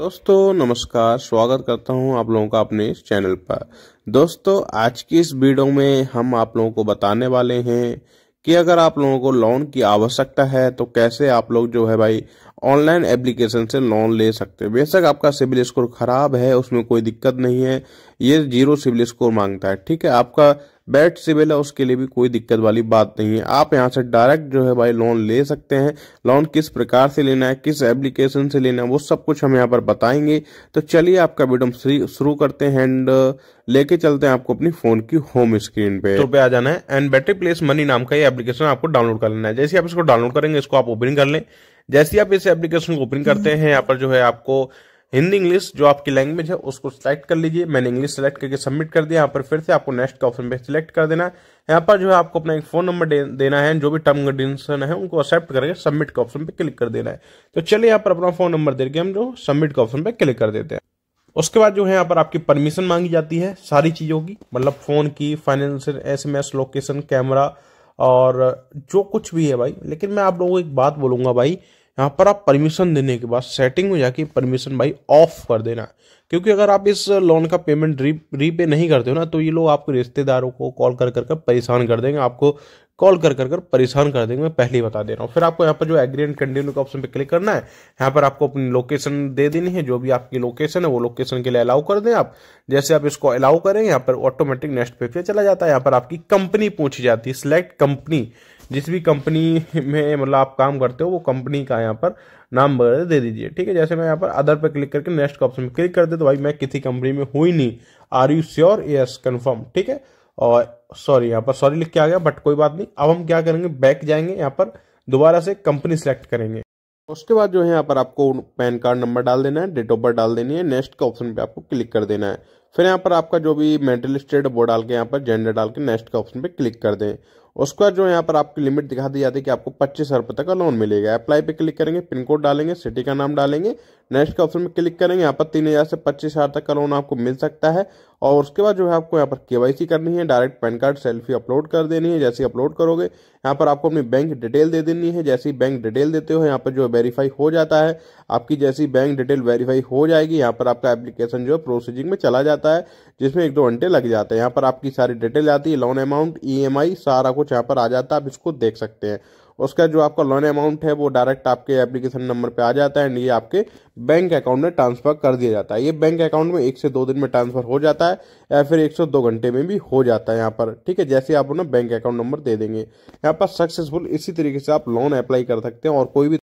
दोस्तों नमस्कार स्वागत करता हूं आप लोगों का अपने इस चैनल पर दोस्तों आज की इस वीडियो में हम आप लोगों को बताने वाले हैं कि अगर आप लोगों को लोन की आवश्यकता है तो कैसे आप लोग जो है भाई ऑनलाइन एप्लीकेशन से लोन ले सकते हैं बेशक आपका सिविल स्कोर खराब है उसमें कोई दिक्कत नहीं है ये जीरो सिविल स्कोर मांगता है ठीक है आपका बैट सिविल है उसके लिए भी कोई दिक्कत वाली बात नहीं है आप यहाँ से डायरेक्ट जो है भाई लोन ले सकते हैं लोन किस प्रकार से लेना है किस एप्लीकेशन से लेना है वो सब कुछ हम यहाँ पर बताएंगे तो चलिए आपका वीडियो शुरू करते हैं एंड uh, लेके चलते हैं आपको अपनी फोन की होम स्क्रीन पे तो पे आ जाना है एंड बैटरी प्लेस मनी नाम का ये एप्लीकेशन आपको डाउनलोड कर लेना है जैसे आप इसको डाउनलोड करेंगे इसको आप ओपन कर लें जैसे आप इस एप्लीकेशन को ओपन करते हैं यहाँ पर जो है आपको हिंदी इंग्लिश जो आपकी लैंग्वेज है उसको सिलेक्ट कर लीजिए मैंने इंग्लिश सेलेक्ट करके सबमिट कर दिया यहाँ पर फिर से आपको नेक्स्ट का ऑप्शन पे सिलेक्ट कर देना है यहाँ पर जो है आपको अपना एक फोन नंबर दे, देना है जो भी टर्म कंडीशन है उनको एक्सेप्ट करके सबमिट के ऑप्शन पे क्लिक कर देना है तो चलिए यहाँ पर अपना फोन नंबर देकर हम जो सबमिट के ऑप्शन पे क्लिक कर देते हैं उसके बाद जो है यहाँ पर आपकी परमिशन मांगी जाती है सारी चीज़ों की मतलब फ़ोन की फाइनेंशियल एस लोकेशन कैमरा और जो कुछ भी है भाई लेकिन मैं आप लोगों को एक बात बोलूँगा भाई यहाँ पर आप परमिशन देने के बाद सेटिंग में जाके परमिशन भाई ऑफ कर देना क्योंकि अगर आप इस लोन का पेमेंट री रीपे नहीं करते हो ना तो ये लोग आपके रिश्तेदारों को कॉल कर कर कर परेशान कर देंगे आपको कॉल कर कर कर परेशान कर देंगे मैं पहले ही बता दे रहा हूँ फिर आपको यहाँ पर जो एग्री एंड कंटिन्यू का ऑप्शन पे क्लिक करना है यहाँ पर आपको अपनी लोकेशन दे देनी है जो भी आपकी लोकेशन है वो लोकेशन के लिए अलाउ कर दें आप जैसे आप इसको अलाउ करें यहाँ पर ऑटोमेटिक नेक्स्ट पे चला जाता है यहाँ पर आपकी कंपनी पूछी जाती है सिलेक्ट कंपनी जिस भी कंपनी में मतलब आप काम करते हो वो कंपनी का यहाँ पर नाम वगैरह दे दीजिए ठीक है जैसे मैं यहाँ पर अदर पर क्लिक करके नेक्स्ट का ऑप्शन क्लिक कर दे तो भाई मैं किसी कंपनी में हुई नहीं are you sure yes confirm ठीक है और सॉरी यहाँ पर सॉरी लिख के आ गया बट कोई बात नहीं अब हम क्या करेंगे बैक जाएंगे यहाँ पर दोबारा से कंपनी सेलेक्ट करेंगे उसके बाद जो है यहाँ पर आपको पैन कार्ड नंबर डाल देना है डेट ऑफ बर्थ डाल देनी है नेक्स्ट के ऑप्शन पे आपको क्लिक कर देना है फिर यहाँ पर आपका जो भी मेंटल स्टेट वो डाल के यहाँ पर जेंडर डाल के नेक्स्ट के ऑप्शन पे क्लिक कर दें उसका जो यहाँ पर आपकी लिमिट दिखा दी जाती है कि आपको पच्चीस रुपये तक का लोन मिलेगा अप्लाई पे क्लिक करेंगे पिन कोड डालेंगे सिटी का नाम डालेंगे नेक्स्ट के ऑप्शन में क्लिक करेंगे यहाँ पर तीन हज़ार से पच्चीस हज़ार तक का लोन आपको मिल सकता है और उसके बाद जो है आपको यहाँ पर केवाईसी करनी है direct PAN card selfie upload कर देनी है जैसे अपलोड करोगे यहाँ पर आपको अपनी बैंक डिटेल दे देनी है जैसे ही बैंक डिटेल देते हो यहाँ पर जो वेरीफाई हो जाता है आपकी जैसी बैंक डिटेल वेरीफाई हो जाएगी यहाँ पर आपका एप्लीकेशन जो है प्रोसेसिंग में चला जाता जाता है जिसमें एक दो घंटे लग जाते हैं यहाँ पर आपकी सारी डिटेल आती है लोन अमाउंट ई सारा कुछ यहाँ पर आ जाता है आप इसको देख सकते हैं उसका जो आपका लोन अमाउंट है वो डायरेक्ट आपके एप्लीकेशन नंबर पे आ जाता है एंड ये आपके बैंक अकाउंट में ट्रांसफर कर दिया जाता है ये बैंक अकाउंट में एक से दो दिन में ट्रांसफर हो जाता है या फिर एक से दो घंटे में भी हो जाता है यहाँ पर ठीक है जैसे आप उन्हें बैंक अकाउंट नंबर दे देंगे यहाँ पर सक्सेसफुल इसी तरीके से आप लोन अप्लाई कर सकते हैं और कोई भी